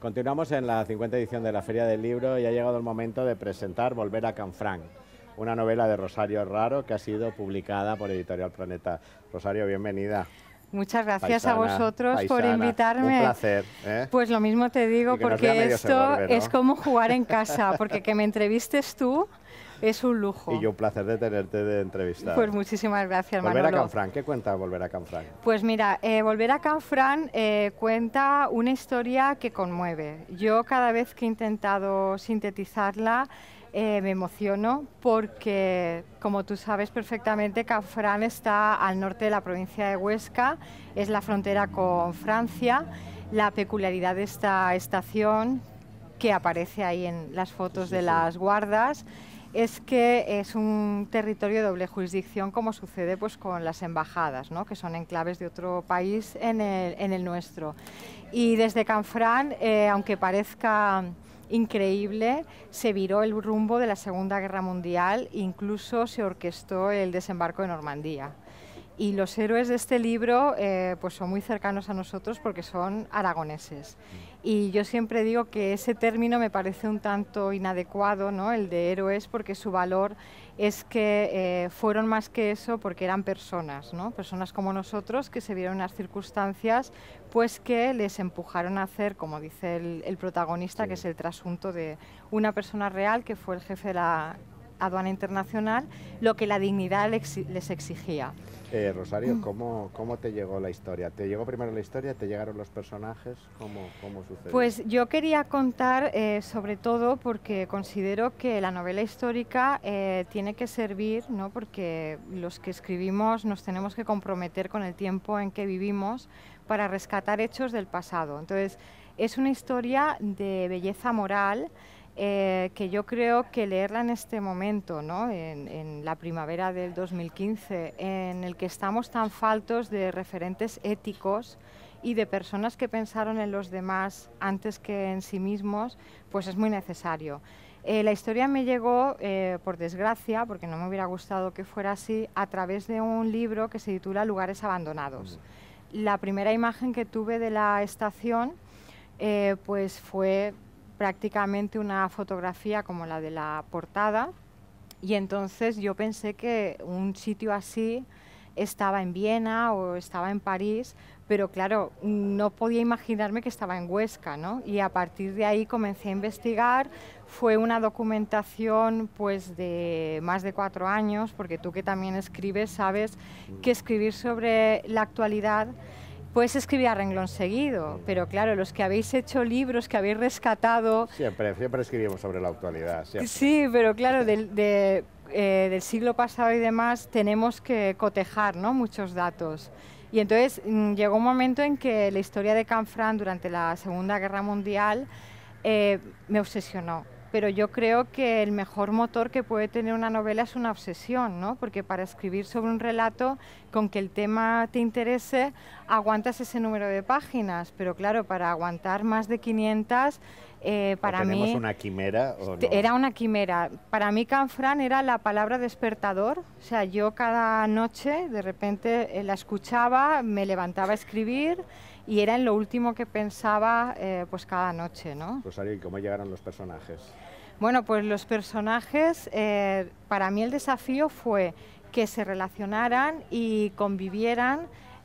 Continuamos en la 50 edición de la Feria del Libro y ha llegado el momento de presentar Volver a Canfranc, una novela de Rosario Raro que ha sido publicada por Editorial Planeta. Rosario, bienvenida. Muchas gracias a vosotros por invitarme. Un placer. ¿eh? Pues lo mismo te digo, porque esto es como jugar en casa, porque que me entrevistes tú Es un lujo. Y yo un placer de tenerte de entrevistar. Pues muchísimas gracias, Volver a Canfran, ¿qué cuenta Volver a Canfran? Pues mira, eh, Volver a Canfran eh, cuenta una historia que conmueve. Yo cada vez que he intentado sintetizarla, eh, me emociono porque, como tú sabes perfectamente, Canfrán está al norte de la provincia de Huesca, es la frontera con Francia. La peculiaridad de esta estación, que aparece ahí en las fotos de las guardas, es que es un territorio de doble jurisdicción como sucede pues, con las embajadas, ¿no? que son enclaves de otro país en el, nuestro. Y desde Canfrán, eh, aunque parezca increíble, se viró el rumbo de la Segunda Guerra Mundial, incluso se orquestó el desembarco de Normandía. Y los héroes de este libro eh, pues son muy cercanos a nosotros porque son aragoneses. Y yo siempre digo que ese término me parece un tanto inadecuado, ¿no? el de héroes, porque su valor es que eh, fueron más que eso porque eran personas, ¿no? personas como nosotros que se vieron en unas circunstancias pues que les empujaron a hacer, como dice el, protagonista, que es el trasunto de una persona real que fue el jefe de la aduana internacional lo que la dignidad les exigía. Eh, Rosario, mm. ¿cómo, ¿cómo, te llegó la historia? ¿Te llegó primero la historia? ¿Te llegaron los personajes? ¿Cómo, sucedió? Pues yo quería contar eh, sobre todo porque considero que la novela histórica eh, tiene que servir, ¿no? porque los que escribimos nos tenemos que comprometer con el tiempo en que vivimos para rescatar hechos del pasado. Entonces, es una historia de belleza moral eh, que yo creo que leerla en este momento, ¿no? en, la primavera del 2015, en el que estamos tan faltos de referentes éticos y de personas que pensaron en los demás antes que en sí mismos, pues es muy necesario. Eh, la historia me llegó, eh, por desgracia, porque no me hubiera gustado que fuera así, a través de un libro que se titula Lugares Abandonados. La primera imagen que tuve de la estación pues fue prácticamente una fotografía como la de la portada y entonces yo pensé que un sitio así estaba en Viena o estaba en París, pero claro, no podía imaginarme que estaba en Huesca, ¿no? Y a partir de ahí comencé a investigar, fue una documentación pues de más de cuatro años, porque tú que también escribes sabes que escribir sobre la actualidad Puedes escribir a renglón seguido, pero claro, los que habéis hecho libros, que habéis rescatado... Siempre, siempre escribimos sobre la actualidad. Sí, pero claro, eh, del siglo pasado y demás tenemos que cotejar ¿no? muchos datos. Y entonces mm, llegó un momento en que la historia de Canfrán durante la Segunda Guerra Mundial eh, me obsesionó pero yo creo que el mejor motor que puede tener una novela es una obsesión, ¿no? Porque para escribir sobre un relato, con que el tema te interese, aguantas ese número de páginas, pero claro, para aguantar más de 500 eh, para tenemos mí, una quimera? Este, era una quimera. Para mí Canfrán era la palabra despertador. O sea, yo cada noche de repente eh, la escuchaba, me levantaba a escribir y era en lo último que pensaba eh, pues cada noche. ¿no? Rosario, pues, ¿y cómo llegaron los personajes? Bueno, pues los personajes, para mí el desafío fue que se relacionaran y convivieran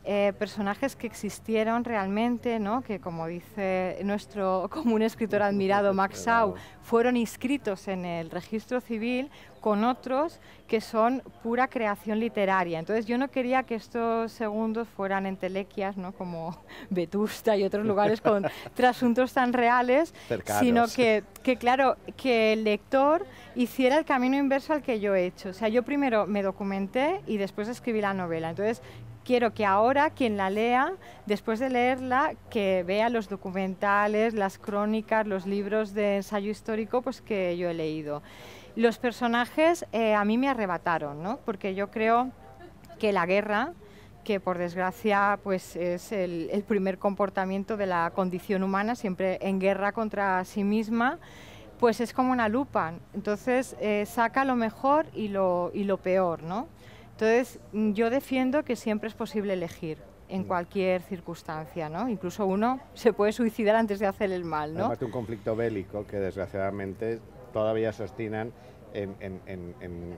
eh, personajes que existieron realmente, ¿no? que como dice nuestro común escritor admirado Max Sau, fueron inscritos en el registro civil con otros que son pura creación literaria. Entonces yo no quería que estos segundos fueran entelequias, ¿no? como Vetusta y otros lugares con trasuntos tan reales, sino que, que, claro, que el lector hiciera el camino inverso al que yo he hecho. O sea, yo primero me documenté y después escribí la novela. Entonces quiero que ahora quien la lea, después de leerla, que vea los documentales, las crónicas, los libros de ensayo histórico pues, que yo he leído. Los personajes eh, a mí me arrebataron, ¿no? porque yo creo que la guerra, que por desgracia pues es el, primer comportamiento de la condición humana, siempre en guerra contra sí misma, pues es como una lupa. Entonces eh, saca lo mejor y lo, y lo peor, ¿no? Entonces, yo defiendo que siempre es posible elegir en mm. cualquier circunstancia, ¿no? Incluso uno se puede suicidar antes de hacer el mal, ¿no? Además de un conflicto bélico que desgraciadamente todavía sostienen en, en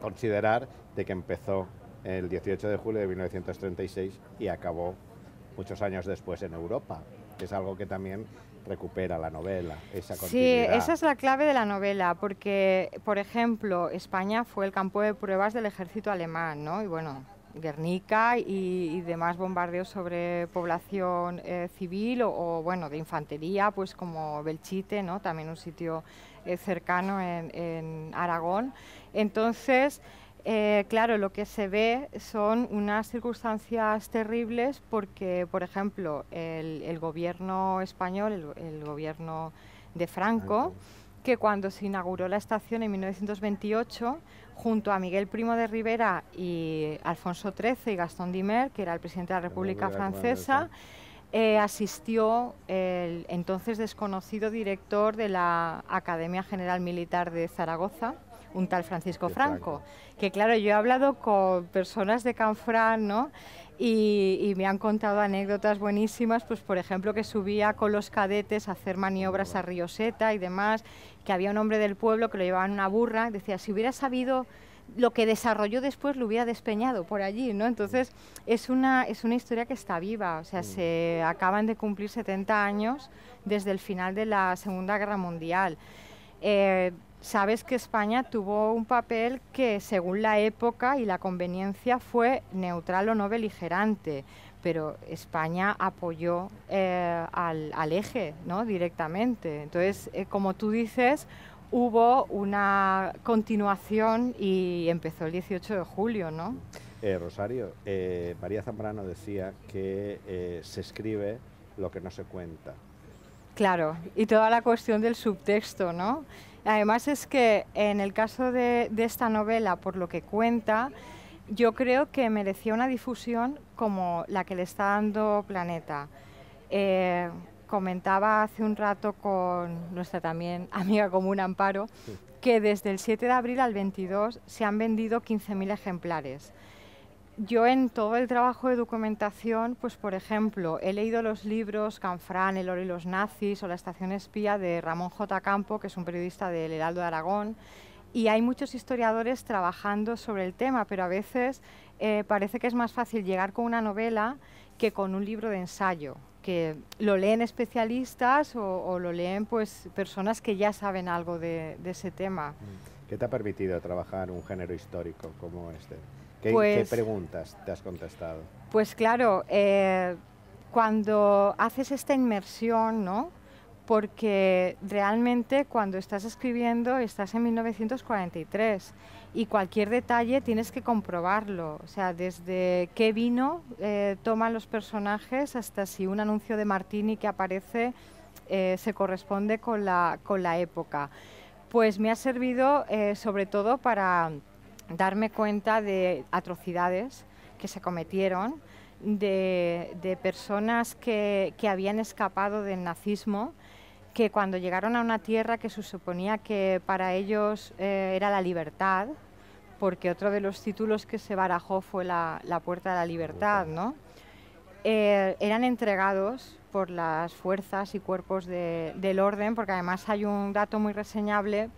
considerar de que empezó el 18 de julio de 1936 y acabó muchos años después en Europa es algo que también recupera la novela, esa Sí, esa es la clave de la novela, porque, por ejemplo, España fue el campo de pruebas del ejército alemán, ¿no? Y bueno, Guernica y, demás bombardeos sobre población eh, civil o, bueno, de infantería, pues como Belchite, ¿no? También un sitio eh, cercano en, en Aragón. Entonces... Eh, claro, lo que se ve son unas circunstancias terribles porque, por ejemplo, el, gobierno español, el, gobierno de Franco, que cuando se inauguró la estación en 1928, junto a Miguel Primo de Rivera y Alfonso XIII y Gastón Dimer, que era el presidente de la República Francesa, eh, asistió el entonces desconocido director de la Academia General Militar de Zaragoza, un tal Francisco Franco, que claro, yo he hablado con personas de Canfrán, ¿no? Y, me han contado anécdotas buenísimas, pues por ejemplo que subía con los cadetes a hacer maniobras a Rioseta y demás, que había un hombre del pueblo que lo llevaba en una burra, decía, si hubiera sabido lo que desarrolló después lo hubiera despeñado por allí, ¿no? Entonces es una, es una historia que está viva, o sea, mm. se acaban de cumplir 70 años desde el final de la Segunda Guerra Mundial. Eh, sabes que España tuvo un papel que, según la época y la conveniencia, fue neutral o no beligerante, pero España apoyó eh, al, eje ¿no? directamente. Entonces, eh, como tú dices, hubo una continuación y empezó el 18 de julio, ¿no? Eh, Rosario, María Zambrano decía que se escribe lo que no se cuenta. Claro, y toda la cuestión del subtexto, ¿no? Además es que en el caso de, esta novela, por lo que cuenta, yo creo que merecía una difusión como la que le está dando Planeta. Eh, comentaba hace un rato con nuestra también amiga común Amparo que desde el 7 de abril al 22 se han vendido 15.000 ejemplares yo en todo el trabajo de documentación, pues por ejemplo, he leído los libros Canfrán, El oro y los nazis o La estación espía de Ramón J. Campo, que es un periodista del Heraldo de Aragón, y hay muchos historiadores trabajando sobre el tema, pero a veces eh, parece que es más fácil llegar con una novela que con un libro de ensayo, que lo leen especialistas o, lo leen pues personas que ya saben algo de, de ese tema. ¿Qué te ha permitido trabajar un género histórico como este? ¿Qué, pues preguntas te has contestado? Pues claro, eh, cuando haces esta inmersión, ¿no? Porque realmente cuando estás escribiendo estás en 1943 y cualquier detalle tienes que comprobarlo. O sea, desde qué vino eh, toman los personajes hasta si un anuncio de Martini que aparece eh, se corresponde con la, con la época. Pues me ha servido sobre todo para darme cuenta de atrocidades que se cometieron, de, personas que, habían escapado del nazismo, que cuando llegaron a una tierra que se suponía que para ellos eh, era la libertad, porque otro de los títulos que se barajó fue la, Puerta de la Libertad, ¿no? Eh, eran entregados por las fuerzas y cuerpos del orden, porque además hay un dato muy reseñable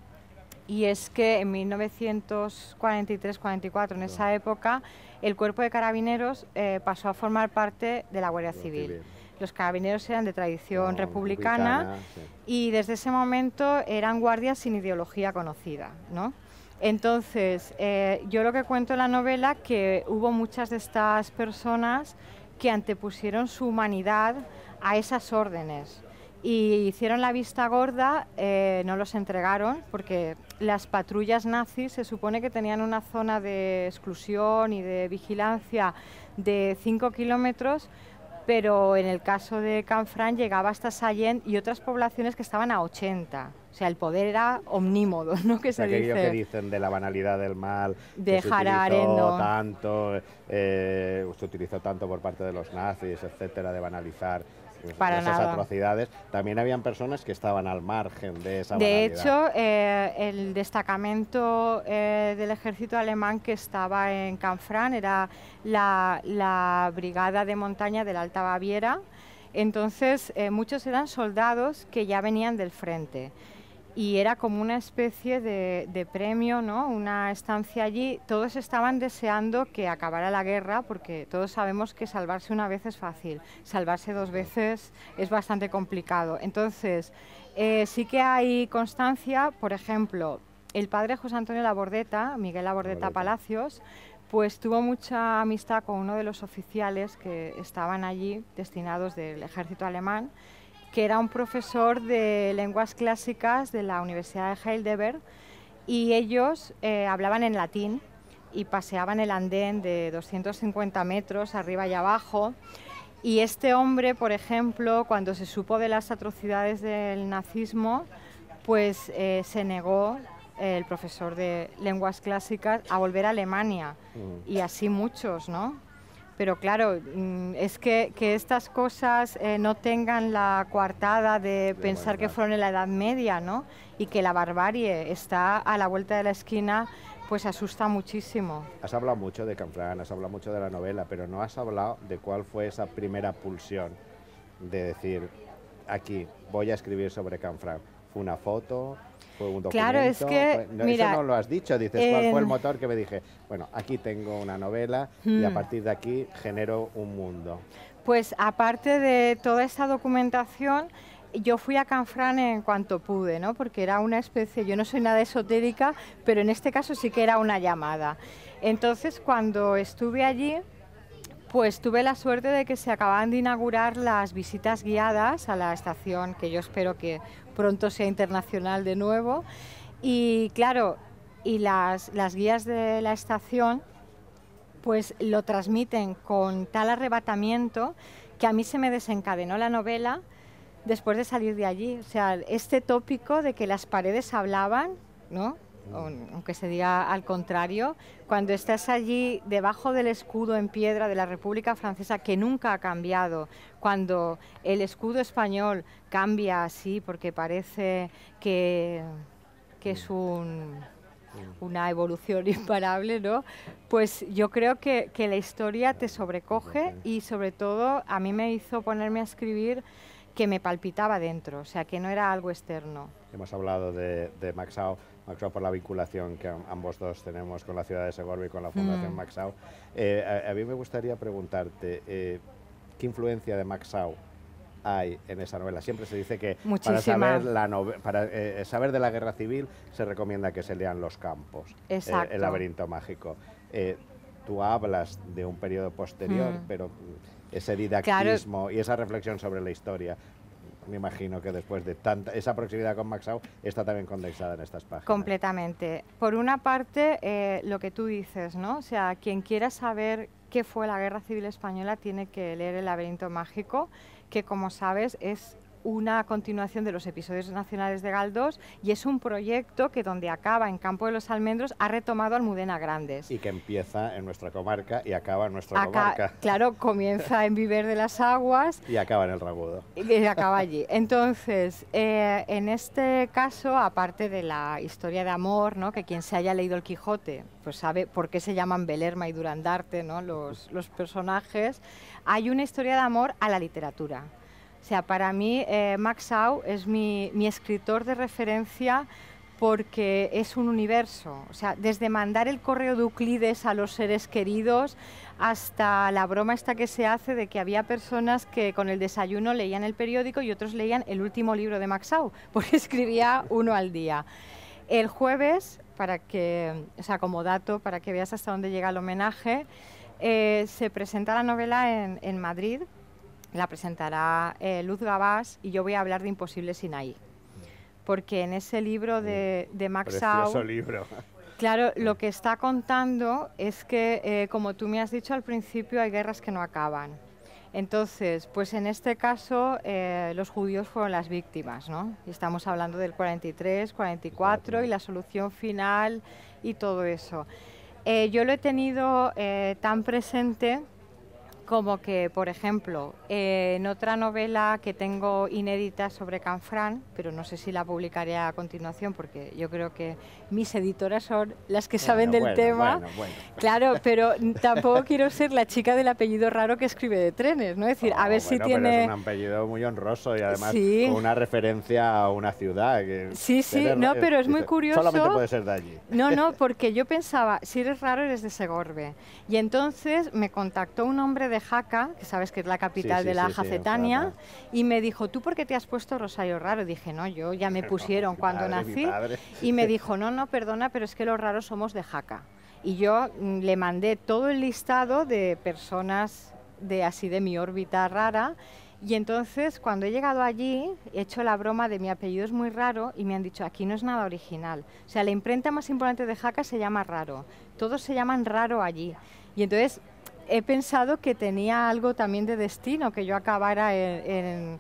y es que en 1943-44, en esa época, el cuerpo de carabineros eh, pasó a formar parte de la Guardia Civil. Los carabineros eran de tradición republicana, y desde ese momento eran guardias sin ideología conocida. ¿no? Entonces, eh, yo lo que cuento en la novela que hubo muchas de estas personas que antepusieron su humanidad a esas órdenes, y hicieron la vista gorda, eh, no los entregaron porque las patrullas nazis se supone que tenían una zona de exclusión y de vigilancia de 5 kilómetros, pero en el caso de Canfrán llegaba hasta Sallent y otras poblaciones que estaban a 80. O sea, el poder era omnímodo, ¿no? Que se Aquello que dicen de la banalidad del mal, de tanto, eh, se utilizó tanto por parte de los nazis, etcétera, de banalizar para esas atrocidades. También habían personas que estaban al margen de esa De hecho, eh, el destacamento eh, del ejército alemán que estaba en Canfrán era la, brigada de montaña de la Alta Baviera. Entonces, eh, muchos eran soldados que ya venían del frente y era como una especie de, premio, ¿no? una estancia allí. Todos estaban deseando que acabara la guerra porque todos sabemos que salvarse una vez es fácil, salvarse dos veces es bastante complicado. Entonces, eh, sí que hay constancia, por ejemplo, el padre José Antonio Labordeta, Miguel Labordeta Palacios, pues tuvo mucha amistad con uno de los oficiales que estaban allí destinados del ejército alemán que era un profesor de lenguas clásicas de la Universidad de Heidelberg y ellos eh, hablaban en latín y paseaban el andén de 250 metros arriba y abajo. Y este hombre, por ejemplo, cuando se supo de las atrocidades del nazismo, pues eh, se negó eh, el profesor de lenguas clásicas a volver a Alemania mm. y así muchos, ¿no? pero claro, mm, es que, estas cosas eh, no tengan la coartada de pensar que fueron en la Edad Media, ¿no? Y que la barbarie está a la vuelta de la esquina, pues asusta muchísimo. Has hablado mucho de Canfrán, has hablado mucho de la novela, pero no has hablado de cuál fue esa primera pulsión de decir, aquí voy a escribir sobre Canfrán fue una foto, fue un documento. Claro, es que. mira, eso no lo has dicho, dices, ¿cuál fue el motor que me dije? Bueno, aquí tengo una novela y a hmm. partir de aquí genero un mundo. Pues aparte de toda esta documentación, yo fui a Canfran en cuanto pude, ¿no? porque era una especie, yo no soy nada esotérica, pero en este caso sí que era una llamada. Entonces, cuando estuve allí, pues tuve la suerte de que se acababan de inaugurar las visitas guiadas a la estación, que yo espero que pronto sea internacional de nuevo. Y claro, y las, guías de la estación pues lo transmiten con tal arrebatamiento que a mí se me desencadenó la novela después de salir de allí. O sea, este tópico de que las paredes hablaban, ¿no? aunque se diga al contrario, cuando estás allí debajo del escudo en piedra de la República Francesa que nunca ha cambiado, cuando el escudo español cambia así porque parece que, es un, una evolución imparable, ¿no? Pues yo creo que, que la historia te sobrecoge y sobre todo a mí me hizo ponerme a escribir que me palpitaba dentro, o sea, que no era algo externo. Hemos hablado de, de Maxao, Maxao por la vinculación que ambos dos tenemos con la ciudad de Segorbe y con la Fundación mm. Max Maxao. Eh, a, mí me gustaría preguntarte, eh, ¿qué influencia de Maxao hay en esa novela. Siempre se dice que para, saber, la para eh, saber de la guerra civil se recomienda que se lean Los Campos, El laberinto mágico. tú hablas de un periodo posterior, mm. pero ese didactismo y esa reflexión sobre la historia me imagino que después de tanta esa proximidad con Maxau está también condensada en estas páginas. Completamente. Por una parte, eh, lo que tú dices, ¿no? O sea, quien quiera saber qué fue la Guerra Civil Española tiene que leer El laberinto mágico, que como sabes es una continuación de los episodios nacionales de Galdós y es un proyecto que donde acaba en Campo de los Almendros ha retomado Almudena Grandes. Y que empieza en nuestra comarca y acaba en nuestra comarca. Claro, comienza en Viver de las Aguas. Y acaba en el Rabudo. Y acaba allí. Entonces, eh, en este caso, aparte de la historia de amor, que quien se haya leído el Quijote pues sabe por qué se llaman Belerma y Durandarte los, los personajes, hay una historia de amor a la literatura. O sea, para mí eh, Max Au es mi, escritor de referencia porque es un universo. O sea, desde mandar el correo de Euclides a los seres queridos hasta la broma esta que se hace de que había personas que con el desayuno leían el periódico y otros leían el último libro de Max Maxau, porque escribía uno al día. El jueves, para que, sea, como dato, para que veas hasta dónde llega el homenaje, eh, se presenta la novela en Madrid, la presentará eh, Luz Gabás y yo voy a hablar de Imposible Sinaí. Porque en ese libro de, mm, de Max libro. Claro, lo que está contando es que, eh, como tú me has dicho al principio, hay guerras que no acaban. Entonces, pues en este caso eh, los judíos fueron las víctimas, ¿no? Y estamos hablando del 43, 44 y la solución final y todo eso. yo lo he tenido tan presente como que, por ejemplo, en otra novela que tengo inédita sobre Canfrán, pero no sé si la publicaré a continuación porque yo creo que mis editoras son las que saben del tema. claro, pero tampoco quiero ser la chica del apellido raro que escribe de trenes, ¿no? Es decir, a oh, ver si tiene... es un apellido muy honroso y además una referencia a una ciudad. sí, sí, no, pero es muy curioso. Solamente puede ser de allí. No, no, porque yo pensaba, si eres raro eres de Segorbe. Y entonces me contactó un hombre de Jaca, que sabes que es la capital de la Jacetania, y me dijo, ¿tú por qué te has puesto Rosario Raro? dije, no, yo ya me pusieron cuando nací. Y me dijo, no, no, perdona, pero es que los raros somos de Jaca. Y yo mm, le mandé todo el listado de personas de así de mi órbita rara. Y entonces, cuando he llegado allí, he hecho la broma de mi apellido es muy raro y me han dicho, aquí no es nada original. O sea, la imprenta más importante de Jaca se llama Raro. Todos se llaman Raro allí. Y entonces he pensado que tenía algo también de destino, que yo acabara en,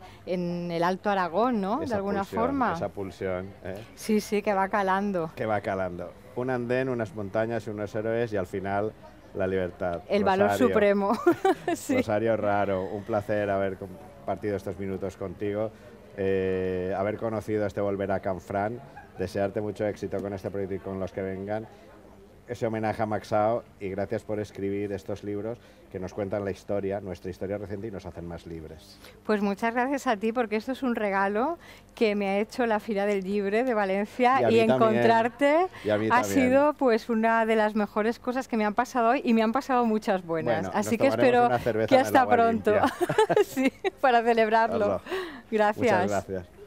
el Alto Aragón, ¿no? de alguna forma. Esa pulsión. ¿eh? Sí, sí, que va calando. Que va calando. Un andén, unas montañas, y unos héroes y al final la libertad. El valor supremo. Rosario Raro, un placer haber compartido estos minutos contigo, eh, haber conocido este Volver a Canfrán, desearte mucho éxito con este proyecto y con los que vengan ese homenaje a Maxao y gracias por escribir estos libros que nos cuentan la historia, nuestra historia reciente y nos hacen más libres. Pues muchas gracias a ti porque esto es un regalo que me ha hecho la fila del Libre de Valencia y, encontrarte ha sido pues una de las mejores cosas que me han pasado hoy y me han pasado muchas buenas. Así que espero que hasta pronto para celebrarlo. gracias.